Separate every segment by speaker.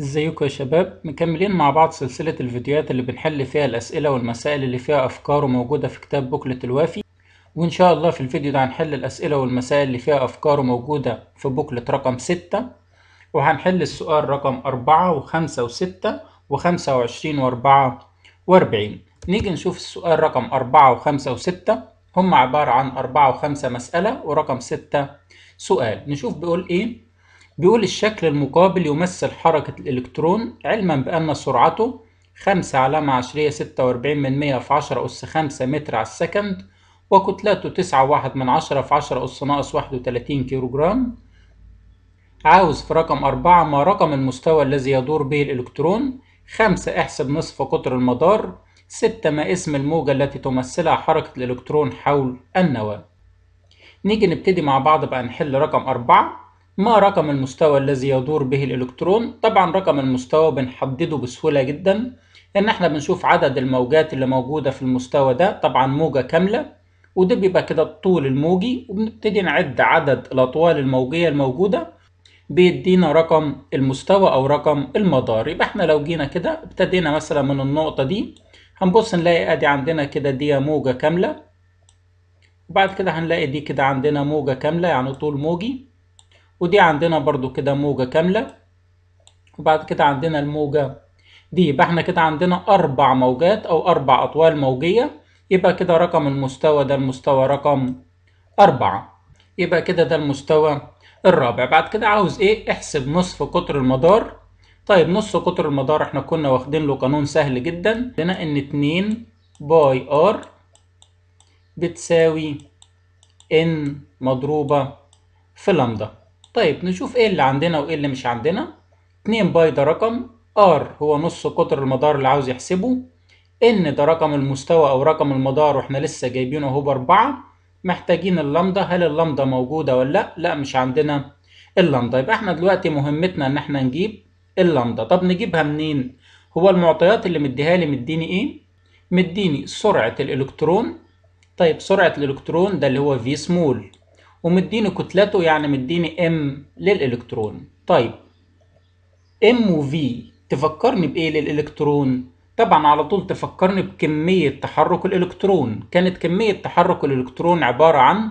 Speaker 1: ازيكم يا شباب مكملين مع بعض سلسلة الفيديوهات اللي بنحل فيها الأسئلة والمسائل اللي فيها أفكار وموجودة في كتاب بوكلة الوافي وإن شاء الله في الفيديو ده هنحل الأسئلة والمسائل اللي فيها أفكار وموجودة في بوكلة رقم ستة وهنحل السؤال رقم أربعة وخمسة وستة وخمسة وعشرين وأربعة وأربعين نيجي نشوف السؤال رقم أربعة وخمسة وستة هم عبارة عن أربعة وخمسة مسألة ورقم ستة سؤال نشوف بيقول إيه بيقول الشكل المقابل يمثل حركة الإلكترون علما بأن سرعته خمسة علامة عشرية ستة وأربعين من مية في عشرة أس خمسة متر على السكند وكتلته تسعة واحد من عشرة في عشرة أس ناقص وتلاتين كيلو جرام عاوز في رقم أربعة ما رقم المستوى الذي يدور به الإلكترون خمسة احسب نصف قطر المدار ستة ما اسم الموجة التي تمثلها حركة الإلكترون حول النواة نيجي نبتدي مع بعض بقى نحل رقم أربعة ما رقم المستوى الذي يدور به الإلكترون؟ طبعا رقم المستوى بنحدده بسهولة جدا إن احنا بنشوف عدد الموجات اللي موجودة في المستوى ده طبعا موجة كاملة وده بيبقى كده الطول الموجي وبنبتدي نعد عدد الأطوال الموجية الموجودة بيدينا رقم المستوى أو رقم المدار يبقى احنا لو جينا كده ابتدينا مثلا من النقطة دي هنبص نلاقي ادي عندنا كده دي موجة كاملة وبعد كده هنلاقي دي كده عندنا موجة كاملة يعني طول موجي ودي عندنا برضو كده موجة كاملة وبعد كده عندنا الموجة دي يبقى احنا كده عندنا أربع موجات أو أربع أطوال موجية يبقى كده رقم المستوى ده المستوى رقم أربعة يبقى كده ده المستوى الرابع بعد كده عاوز ايه احسب نصف قطر المدار طيب نص قطر المدار احنا كنا واخدين له قانون سهل جدا لنا ان 2 باي ار بتساوي ان مضروبة في لامدا طيب نشوف ايه اللي عندنا وايه اللي مش عندنا 2 باي ده رقم ار هو نص قطر المدار اللي عاوز يحسبه ان ده رقم المستوى او رقم المدار واحنا لسه جايبينه اهو باربعة محتاجين اللمدة هل اللمدة موجودة ولا لا لا مش عندنا اللمدة يبقى احنا دلوقتي مهمتنا ان احنا نجيب اللمدة طب نجيبها منين هو المعطيات اللي مديها لي مديني ايه مديني سرعة الالكترون طيب سرعة الالكترون ده اللي هو في سمول ومديني كتلته يعني مديني ام للالكترون طيب ام وفي تفكرني بايه للالكترون طبعا على طول تفكرني بكمية تحرك الالكترون كانت كمية تحرك الالكترون عبارة عن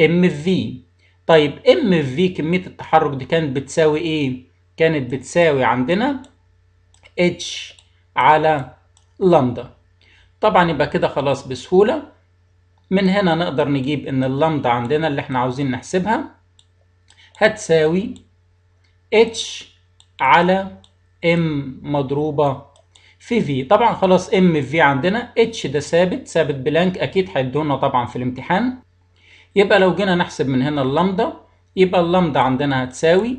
Speaker 1: ام في طيب ام في كمية التحرك دي كانت بتساوي ايه كانت بتساوي عندنا اتش على لندا طبعا يبقى كده خلاص بسهولة من هنا نقدر نجيب ان اللمدة عندنا اللي احنا عاوزين نحسبها هتساوي اتش على ام مضروبة في في طبعا خلاص ام في عندنا اتش ده ثابت ثابت بلانك اكيد هيدونا طبعا في الامتحان يبقى لو جينا نحسب من هنا اللمدة يبقى اللمدة عندنا هتساوي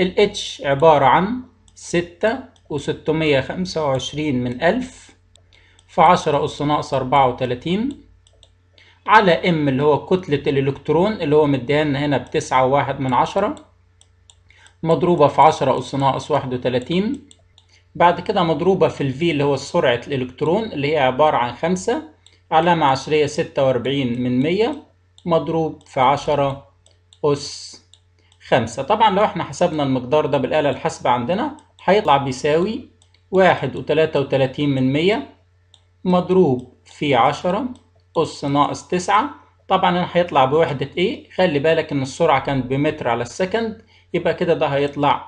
Speaker 1: الاتش عبارة عن ستة وستمية خمسة وعشرين من ألف في عشرة أس ناقص أربعة وتلاتين على ام اللي هو كتلة الالكترون اللي هو مديهالنا هنا بتسعة وواحد من عشرة مضروبة في عشرة أس ناقص واحد وتلاتين بعد كده مضروبة في الفي اللي هو سرعة الالكترون اللي هي عبارة عن خمسة علامة عشرية ستة وأربعين من مية مضروب في عشرة أس خمسة طبعا لو احنا حسبنا المقدار ده بالآلة الحاسبة عندنا هيطلع بيساوي واحد وتلاتة وتلاتين من مية مضروب في عشرة أس ناقص تسعة طبعا أنا هيطلع بوحدة إيه خلي بالك إن السرعة كانت بمتر على السكند يبقى كده ده هيطلع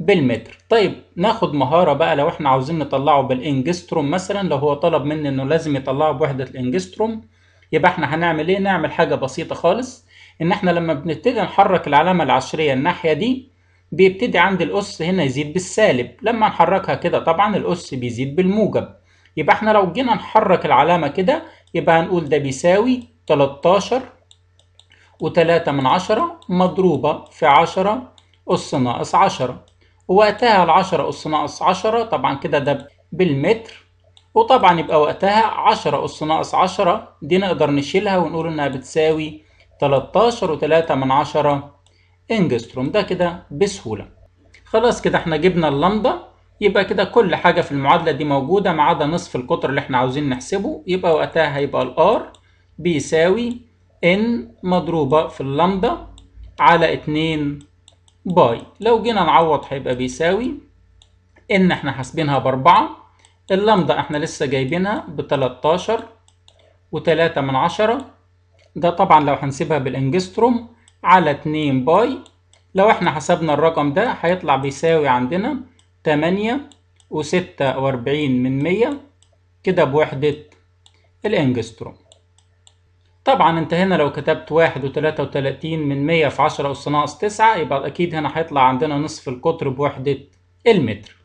Speaker 1: بالمتر طيب ناخد مهارة بقى لو احنا عاوزين نطلعه بالانجستروم مثلا لو هو طلب مني انه لازم يطلعه بوحدة الانجستروم يبقى احنا هنعمل ايه نعمل حاجة بسيطة خالص ان احنا لما بنبتدي نحرك العلامة العشرية الناحية دي بيبتدي عند الأس هنا يزيد بالسالب لما نحركها كده طبعا الأس بيزيد بالموجب يبقى احنا لو جينا نحرك العلامة كده يبقى هنقول ده بيساوي 13 و3 من عشرة مضروبة في عشرة أس ناقص عشرة ووقتها العشرة أس ناقص عشرة طبعا كده ده بالمتر وطبعا يبقى وقتها عشرة أس ناقص عشرة دي نقدر نشيلها ونقول إنها بتساوي 13 و3 من عشرة انجستروم ده كده بسهولة خلاص كده احنا جبنا اللمضة يبقى كده كل حاجة في المعادلة دي موجودة ما عدا نصف القطر اللي احنا عاوزين نحسبه يبقى وقتها هيبقى الـ R بيساوي N مضروبة في اللامدا على 2 باي لو جينا نعوض هيبقى بيساوي ان احنا حاسبينها باربعة اللامدا احنا لسه جايبينها بتلاتاشر وتلاتة من عشرة ده طبعا لو هنسيبها بالانجستروم على اتنين باي لو احنا حسبنا الرقم ده هيطلع بيساوي عندنا تمانية وستة وأربعين من مية كده بوحدة الانجستروم طبعا انت هنا لو كتبت واحد وتلاتة وتلاتين من مية في عشرة أس ناقص تسعة يبقى أكيد هنا هيطلع عندنا نصف القطر بوحدة المتر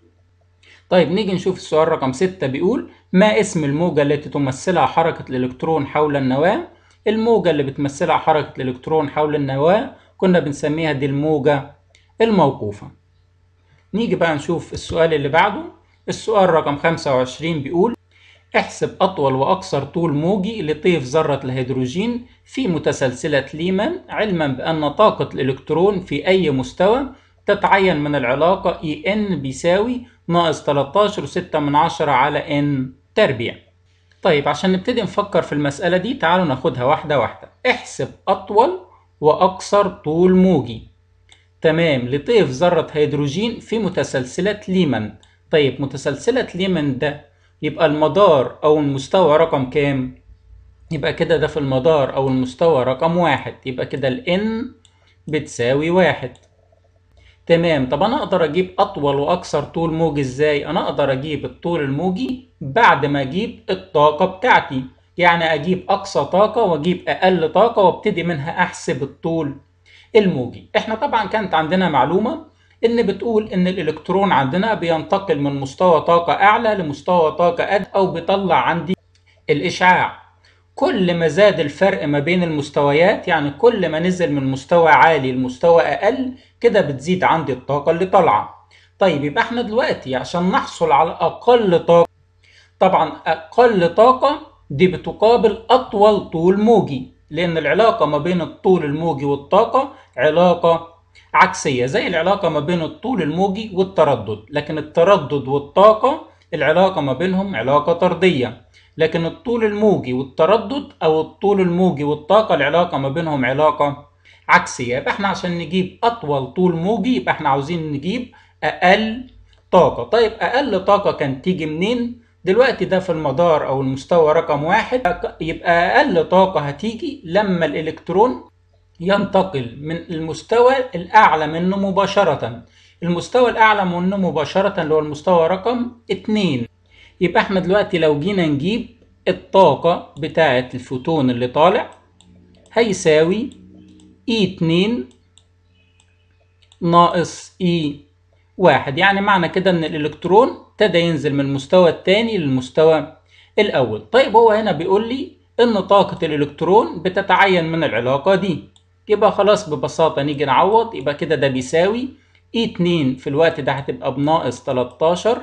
Speaker 1: طيب نيجي نشوف السؤال رقم ستة بيقول ما اسم الموجة التي تمثلها حركة الإلكترون حول النواة الموجة اللي بتمثلها حركة الإلكترون حول النواة كنا بنسميها دي الموجة الموقوفة نيجي بقى نشوف السؤال اللي بعده السؤال رقم 25 بيقول احسب أطول وأقصر طول موجي لطيف ذرة الهيدروجين في متسلسلة ليمان علما بأن طاقة الإلكترون في أي مستوى تتعين من العلاقة EN بيساوي ناقص 13.6 من عشرة على N تربيع طيب عشان نبتدي نفكر في المسألة دي تعالوا ناخدها واحدة واحدة احسب أطول وأقصر طول موجي تمام لطيف ذرة هيدروجين في متسلسلة ليمن طيب متسلسلة ليمن ده يبقى المدار أو المستوى رقم كام؟ يبقى كده ده في المدار أو المستوى رقم واحد يبقى كده ال N بتساوي واحد تمام طب أنا أقدر أجيب أطول وأكثر طول موجي إزاي؟ أنا أقدر أجيب الطول الموجي بعد ما أجيب الطاقة بتاعتي يعني أجيب أقصى طاقة وأجيب أقل طاقة وأبتدي منها أحسب الطول الموجي احنا طبعا كانت عندنا معلومة ان بتقول ان الالكترون عندنا بينتقل من مستوى طاقة اعلى لمستوى طاقة ادنى او بيطلع عندي الاشعاع كل ما زاد الفرق ما بين المستويات يعني كل ما نزل من مستوى عالي لمستوى اقل كده بتزيد عندي الطاقة اللي طالعة طيب يبقى احنا دلوقتي عشان نحصل على اقل طاقة طبعا اقل طاقة دي بتقابل اطول طول موجي لأن العلاقة ما بين الطول الموجي والطاقة علاقة عكسية زي العلاقة ما بين الطول الموجي والتردد لكن التردد والطاقة العلاقة ما بينهم علاقة طردية لكن الطول الموجي والتردد أو الطول الموجي والطاقة العلاقة ما بينهم علاقة عكسية يبقى احنا عشان نجيب أطول طول موجي يبقى احنا عاوزين نجيب أقل طاقة طيب أقل طاقة كانت تيجي منين؟ دلوقتي ده في المدار او المستوى رقم واحد يبقى اقل طاقة هتيجي لما الالكترون ينتقل من المستوى الاعلى منه مباشرة المستوى الاعلى منه مباشرة اللي هو المستوى رقم اتنين يبقى احنا دلوقتي لو جينا نجيب الطاقة بتاعة الفوتون اللي طالع هيساوي E2 ناقص E1 يعني معنى كده ان الالكترون ابتدى ينزل من المستوى الثاني للمستوى الأول طيب هو هنا بيقول لي إن طاقة الإلكترون بتتعين من العلاقة دي يبقى خلاص ببساطة نيجي نعوض يبقى كده ده بيساوي e اي 2 في الوقت ده هتبقى بناقص 13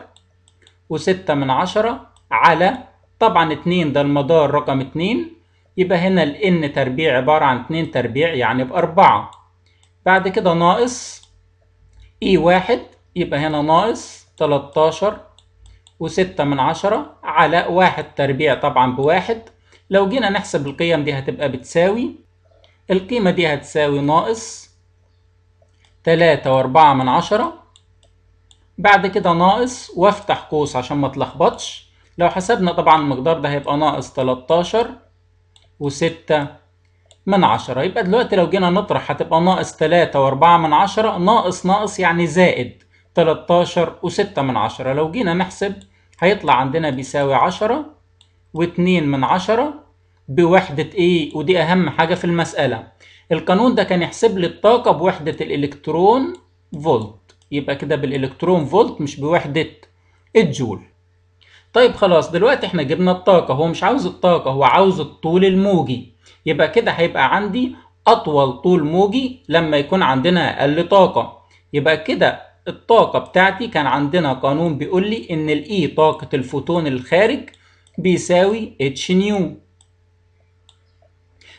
Speaker 1: و6 من عشرة على طبعا 2 ده المدار رقم 2 يبقى هنا ال N تربيع عبارة عن 2 تربيع يعني بأربعة بعد كده ناقص e اي 1 يبقى هنا ناقص 13 وستة من عشرة على واحد تربيع طبعا بواحد لو جينا نحسب القيم دي هتبقى بتساوي القيمة دي هتساوي ناقص تلاتة وأربعة من عشرة بعد كده ناقص وافتح قوس عشان ما تلخبطش لو حسبنا طبعا المقدار ده هيبقى ناقص 13 وستة من عشرة يبقى دلوقتي لو جينا نطرح هتبقى ناقص تلاتة وأربعة من عشرة ناقص ناقص يعني زائد 13 و6 من عشرة لو جينا نحسب هيطلع عندنا بيساوي و واتنين من عشرة بوحدة ايه ودي أهم حاجة في المسألة القانون ده كان يحسب لي الطاقة بوحدة الإلكترون فولت يبقى كده بالإلكترون فولت مش بوحدة الجول طيب خلاص دلوقتي احنا جبنا الطاقة هو مش عاوز الطاقة هو عاوز الطول الموجي يبقى كده هيبقى عندي أطول طول موجي لما يكون عندنا أقل طاقة يبقى كده الطاقة بتاعتي كان عندنا قانون بيقول لي إن الإي e طاقة الفوتون الخارج بيساوي اتش نيو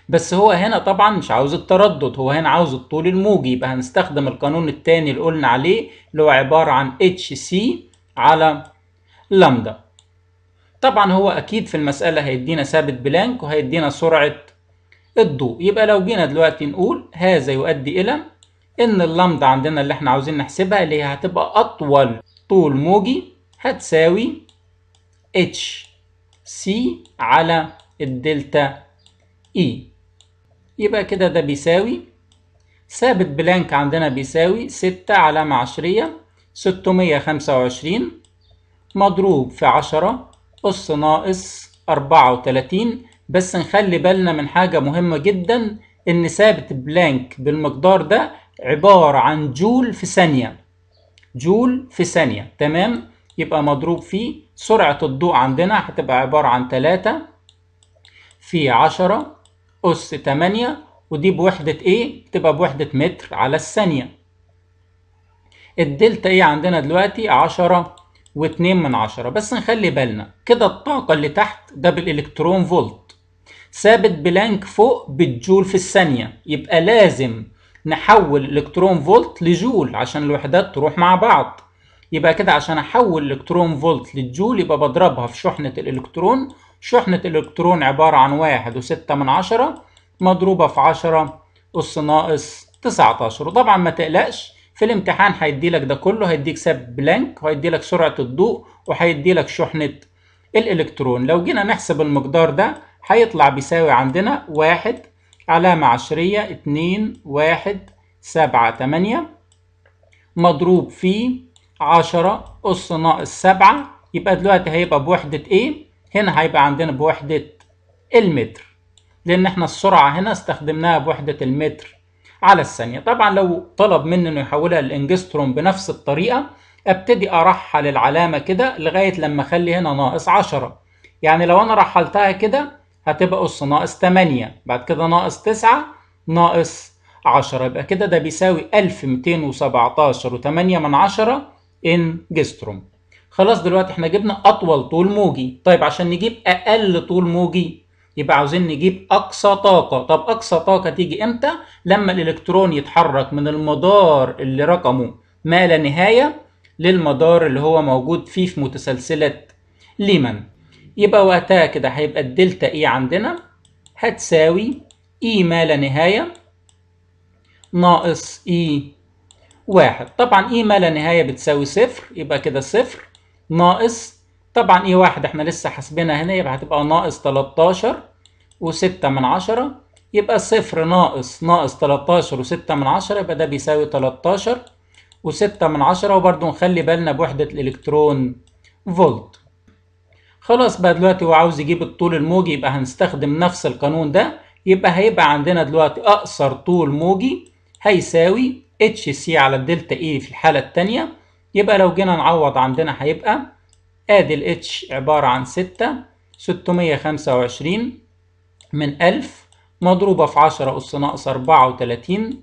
Speaker 1: بس هو هنا طبعا مش عاوز التردد هو هنا عاوز الطول الموجي يبقى هنستخدم القانون التاني اللي قلنا عليه اللي هو عبارة عن اتش سي على لامدا طبعا هو أكيد في المسألة هيدينا ثابت بلانك وهيدينا سرعة الضوء يبقى لو جينا دلوقتي نقول هذا يؤدي إلى ان اللمضة عندنا اللي احنا عاوزين نحسبها اللي هي هتبقى اطول طول موجي هتساوي اتش سي على الدلتا اي e. يبقى كده ده بيساوي ثابت بلانك عندنا بيساوي ستة علامة عشرية ستمية خمسة وعشرين مضروب في عشرة أس ناقص أربعة وتلاتين بس نخلي بالنا من حاجة مهمة جدا إن ثابت بلانك بالمقدار ده عبارة عن جول في ثانية جول في ثانية تمام يبقى مضروب في سرعة الضوء عندنا هتبقى عبارة عن 3 في 10 أس 8 ودي بوحدة إيه؟ تبقى بوحدة متر على الثانية الدلتا إيه عندنا دلوقتي 10 واتنين من عشرة بس نخلي بالنا كده الطاقة اللي تحت ده بالإلكترون فولت ثابت بلانك فوق بالجول في الثانية يبقى لازم نحول الكترون فولت لجول عشان الوحدات تروح مع بعض يبقى كده عشان احول الكترون فولت للجول يبقى بضربها في شحنة الالكترون شحنة الالكترون عبارة عن واحد وستة من عشرة مضروبة في عشرة أس ناقص تسعتاشر وطبعا ما تقلقش في الامتحان هيديلك ده كله هيديك ساب بلانك وهيديلك سرعة الضوء وهيديلك شحنة الالكترون لو جينا نحسب المقدار ده هيطلع بيساوي عندنا واحد علامة عشرية اتنين واحد سبعة تمانية مضروب في عشرة أس ناقص سبعة يبقى دلوقتي هيبقى بوحدة إيه؟ هنا هيبقى عندنا بوحدة المتر لأن احنا السرعة هنا استخدمناها بوحدة المتر على الثانية طبعا لو طلب مني انه يحولها للانجستروم بنفس الطريقة ابتدي ارحل العلامة كده لغاية لما اخلي هنا ناقص عشرة يعني لو انا رحلتها كده هتبقى أس ناقص 8 بعد كده ناقص 9 ناقص 10 يبقى كده ده بيساوي 1217 و8 من 10 انجستروم خلاص دلوقتي احنا جبنا أطول طول موجي طيب عشان نجيب أقل طول موجي يبقى عاوزين نجيب أقصى طاقة طب أقصى طاقة تيجي إمتى؟ لما الإلكترون يتحرك من المدار اللي رقمه ما لا نهاية للمدار اللي هو موجود فيه في متسلسلة ليمان يبقى وقتها كده هيبقى الدلتا اي e عندنا هتساوي اي e ما لا نهايه ناقص اي e واحد طبعا اي ما لا نهايه بتساوي صفر يبقى كده صفر ناقص طبعا اي واحد احنا لسه حاسبينها هنا يبقى هتبقى ناقص 13 و6 من عشرة يبقى صفر ناقص ناقص 13 و6 من عشرة يبقى ده بيساوي 13 و6 من عشرة وبرده نخلي بالنا بوحدة الإلكترون فولت خلاص بقى دلوقتي هو عاوز يجيب الطول الموجي يبقى هنستخدم نفس القانون ده يبقى هيبقى عندنا دلوقتي أقصر طول موجي هيساوي اتش سي على الدلتا اي e في الحالة التانية يبقى لو جينا نعوض عندنا هيبقى ادي الاتش عبارة عن ستة ستمية خمسة وعشرين من ألف مضروبة في عشرة أس ناقص أربعة وتلاتين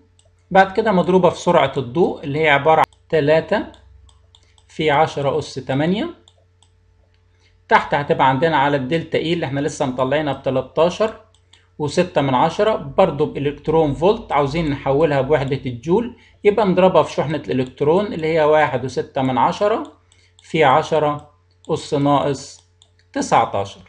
Speaker 1: بعد كده مضروبة في سرعة الضوء اللي هي عبارة عن تلاتة في عشرة أس تمانية تحت هتبقى عندنا على الدلتا اي e اللي احنا لسه مطلعينها ب 13 و6 من عشرة برضه بإلكترون فولت عاوزين نحولها بوحدة الجول يبقى نضربها في شحنة الإلكترون اللي هي واحد وستة من عشرة في عشرة أس ناقص تسعتاشر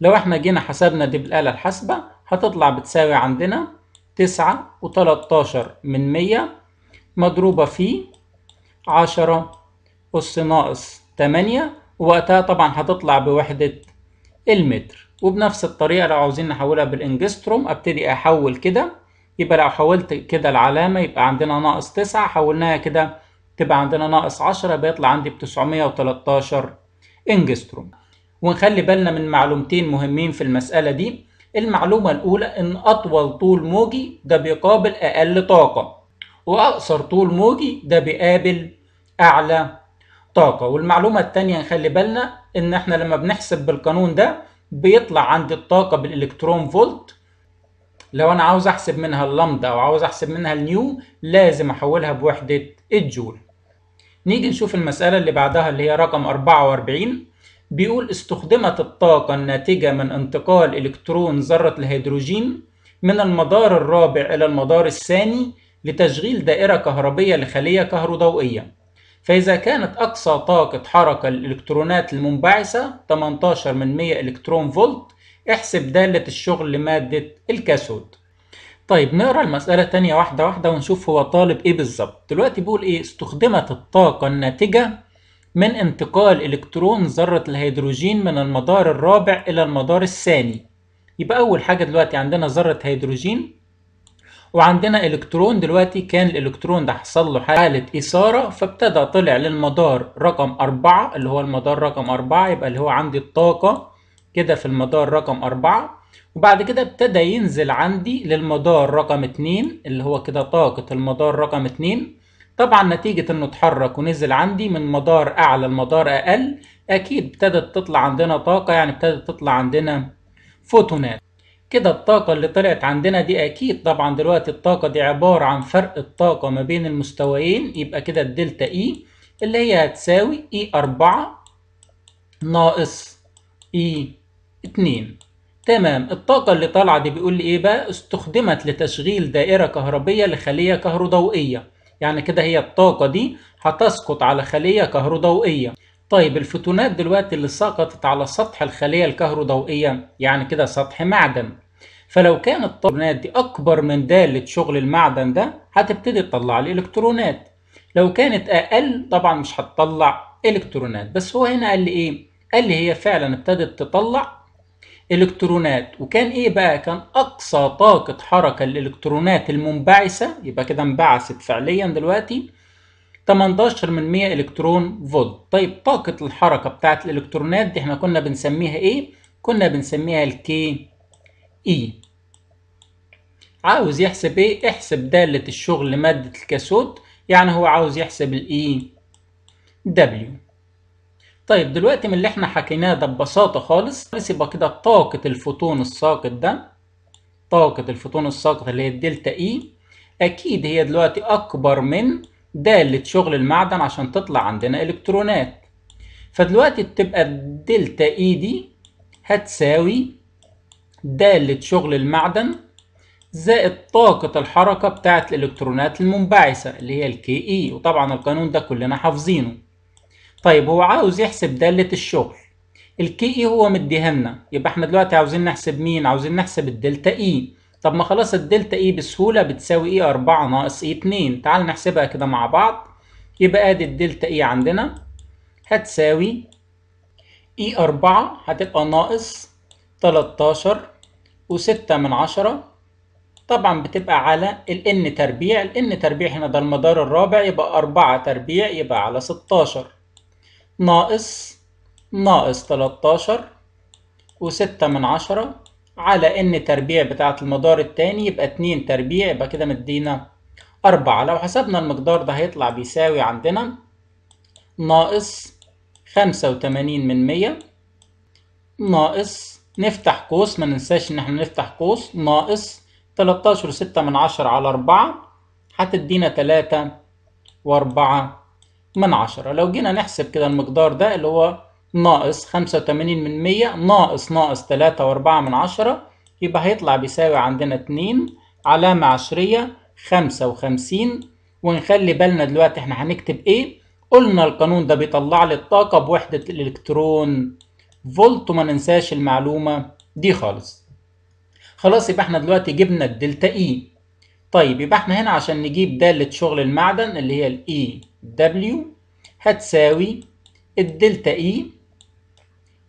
Speaker 1: لو احنا جينا حسبنا دي بالآلة الحاسبة هتطلع بتساوي عندنا تسعة وتلاتاشر من مية مضروبة في عشرة أس ناقص تمانية ووقتها طبعا هتطلع بوحدة المتر وبنفس الطريقة لو عاوزين نحولها بالانجستروم ابتدي احول كده يبقى لو حولت كده العلامة يبقى عندنا ناقص تسعة حولناها كده تبقى عندنا ناقص عشرة بيطلع عندي بتسعمية وتلاتاشر انجستروم ونخلي بالنا من معلومتين مهمين في المسألة دي المعلومة الأولى إن أطول طول موجي ده بيقابل أقل طاقة وأقصر طول موجي ده بيقابل أعلى طاقة والمعلومة التانية نخلي بالنا ان احنا لما بنحسب بالقانون ده بيطلع عندي الطاقة بالالكترون فولت لو انا عاوز احسب منها اللامدا او عاوز احسب منها النيو لازم احولها بوحدة الجول نيجي نشوف المسألة اللي بعدها اللي هي رقم 44 بيقول استخدمت الطاقة الناتجة من انتقال إلكترون ذرة الهيدروجين من المدار الرابع إلى المدار الثاني لتشغيل دائرة كهربية لخلية كهروضوئية فإذا كانت أقصى طاقة حركة الإلكترونات المنبعثة 18 من 100 إلكترون فولت احسب دالة الشغل لمادة الكاثود طيب نقرا المسألة تانية واحدة واحدة ونشوف هو طالب ايه بالظبط دلوقتي بيقول ايه استخدمت الطاقة الناتجة من انتقال إلكترون ذرة الهيدروجين من المدار الرابع إلى المدار الثاني يبقى أول حاجة دلوقتي عندنا ذرة هيدروجين وعندنا الكترون دلوقتي كان الالكترون ده حصل له حاله اثاره فابتدى طلع للمدار رقم أربعة اللي هو المدار رقم أربعة يبقى اللي هو عندي الطاقه كده في المدار رقم أربعة وبعد كده ابتدى ينزل عندي للمدار رقم اتنين اللي هو كده طاقة المدار رقم اتنين طبعا نتيجة انه اتحرك ونزل عندي من مدار اعلى لمدار اقل اكيد ابتدت تطلع عندنا طاقة يعني ابتدت تطلع عندنا فوتونات كده الطاقة اللي طلعت عندنا دي أكيد طبعا دلوقتي الطاقة دي عبارة عن فرق الطاقة ما بين المستويين يبقى كده الدلتا إي e اللي هي هتساوي إي e أربعة ناقص إي e اتنين تمام الطاقة اللي طالعة دي بيقول لي إيه بقى استخدمت لتشغيل دائرة كهربية لخلية كهروضوئية يعني كده هي الطاقة دي هتسقط على خلية كهروضوئية طيب الفوتونات دلوقتي اللي سقطت على سطح الخلية الكهروضوئية يعني كده سطح معدن فلو كانت الطاقات دي أكبر من دالة شغل المعدن ده هتبتدي تطلع لي إلكترونات لو كانت أقل طبعا مش هتطلع إلكترونات بس هو هنا قال لي إيه؟ قال لي هي فعلا ابتدت تطلع إلكترونات وكان إيه بقى؟ كان أقصى طاقة حركة الإلكترونات المنبعثة يبقى كده انبعثت فعليا دلوقتي 18 من 100 إلكترون فولت طيب طاقة الحركة بتاعت الإلكترونات دي احنا كنا بنسميها إيه؟ كنا بنسميها الكي إي عاوز يحسب ايه احسب دالة الشغل لمادة الكاثود يعني هو عاوز يحسب الاي دبليو e طيب دلوقتي من اللي احنا حكيناه ده ببساطة خالص يبقى كده طاقة الفوتون الساقط ده طاقة الفوتون الساقط اللي هي الدلتا اي e، اكيد هي دلوقتي اكبر من دالة شغل المعدن عشان تطلع عندنا الكترونات فدلوقتي بتبقى الدلتا اي e دي هتساوي دالة شغل المعدن زائد طاقة الحركة بتاعة الإلكترونات المنبعثة اللي هي الكي إي وطبعا القانون ده كلنا حافظينه طيب هو عاوز يحسب دالة الشغل الكي إي هو مديها لنا يبقى احنا دلوقتي عاوزين نحسب مين عاوزين نحسب الدلتا إي طب ما خلاص الدلتا إي بسهولة بتساوي إي 4 ناقص إي 2 تعال نحسبها كده مع بعض يبقى ادي الدلتا إي عندنا هتساوي إي 4 هتبقى ناقص 13 وستة من عشرة طبعا بتبقى على ال n تربيع ال n تربيع هنا ده المدار الرابع يبقى 4 تربيع يبقى على 16 ناقص ناقص 13 و6 من عشرة على n تربيع بتاعة المدار التاني يبقى 2 تربيع يبقى كده مدينا 4 لو حسبنا المقدار ده هيطلع بيساوي عندنا ناقص 85 من 100 ناقص نفتح قوس ما ننساش ان احنا نفتح قوس ناقص تلتاشر 6 من عشرة على أربعة هتدينا تلاتة وأربعة من عشرة لو جينا نحسب كده المقدار ده اللي هو ناقص خمسة وتمانين من مية ناقص ناقص تلاتة وأربعة من عشرة يبقى هيطلع بيساوي عندنا اتنين علامة عشرية خمسة وخمسين ونخلي بالنا دلوقتي احنا هنكتب ايه قلنا القانون ده بيطلع لي الطاقة بوحدة الإلكترون فولت وما ننساش المعلومة دي خالص خلاص يبقى احنا دلوقتي جبنا الدلتا اي e. طيب يبقى احنا هنا عشان نجيب دالة شغل المعدن اللي هي الاي دبليو e هتساوي الدلتا اي e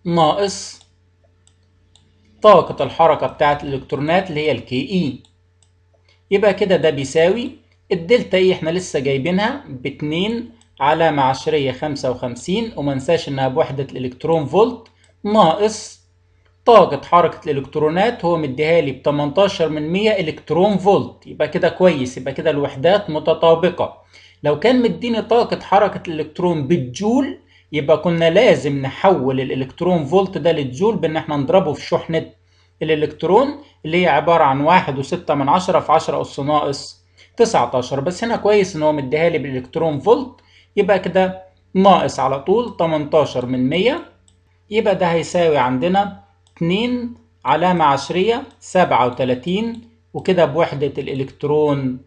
Speaker 1: ناقص طاقة الحركة بتاعة الإلكترونات اللي هي الكي إي يبقى كده ده بيساوي الدلتا إي إحنا لسه جايبينها باتنين علامة عشرية خمسة وخمسين ومنساش إنها بوحدة الإلكترون فولت ناقص طاقة حركة الإلكترونات هو مديها لي ب 18 من 100 إلكترون فولت يبقى كده كويس يبقى كده الوحدات متطابقة لو كان مديني طاقة حركة الإلكترون بالجول يبقى كنا لازم نحول الإلكترون فولت ده للجول بإن احنا نضربه في شحنة الإلكترون اللي هي عبارة عن واحد وستة من عشرة في عشرة أس ناقص 19 بس هنا كويس إن هو مديها لي بالإلكترون فولت يبقى كده ناقص على طول 18 من 100 يبقى ده هيساوي عندنا 2 علامة عشرية سبعة وتلاتين وكده بوحدة الإلكترون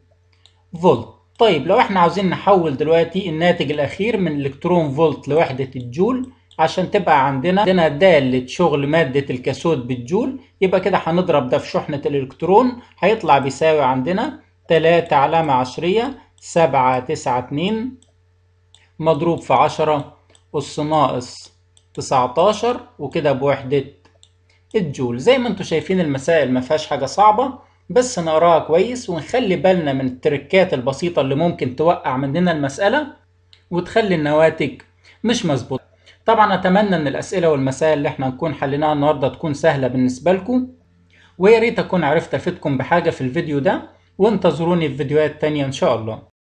Speaker 1: فولت طيب لو احنا عاوزين نحول دلوقتي الناتج الأخير من إلكترون فولت لوحدة الجول عشان تبقى عندنا عندنا دالة شغل مادة الكاثود بالجول يبقى كده هنضرب ده في شحنة الإلكترون هيطلع بيساوي عندنا تلاتة علامة عشرية سبعة تسعة اتنين مضروب في عشرة أس ناقص تسعتاشر وكده بوحدة الجول زي ما انتم شايفين المسائل ما فيهاش حاجة صعبة بس نقراها كويس ونخلي بالنا من التركات البسيطة اللي ممكن توقع مننا المسألة وتخلي النواتج مش مظبوطة طبعا اتمنى ان الاسئلة والمسائل اللي احنا نكون حليناها النهاردة تكون سهلة بالنسبة لكم ويا ريت اكون عرفت افيدكم بحاجة في الفيديو ده وانتظروني في فيديوهات تانية ان شاء الله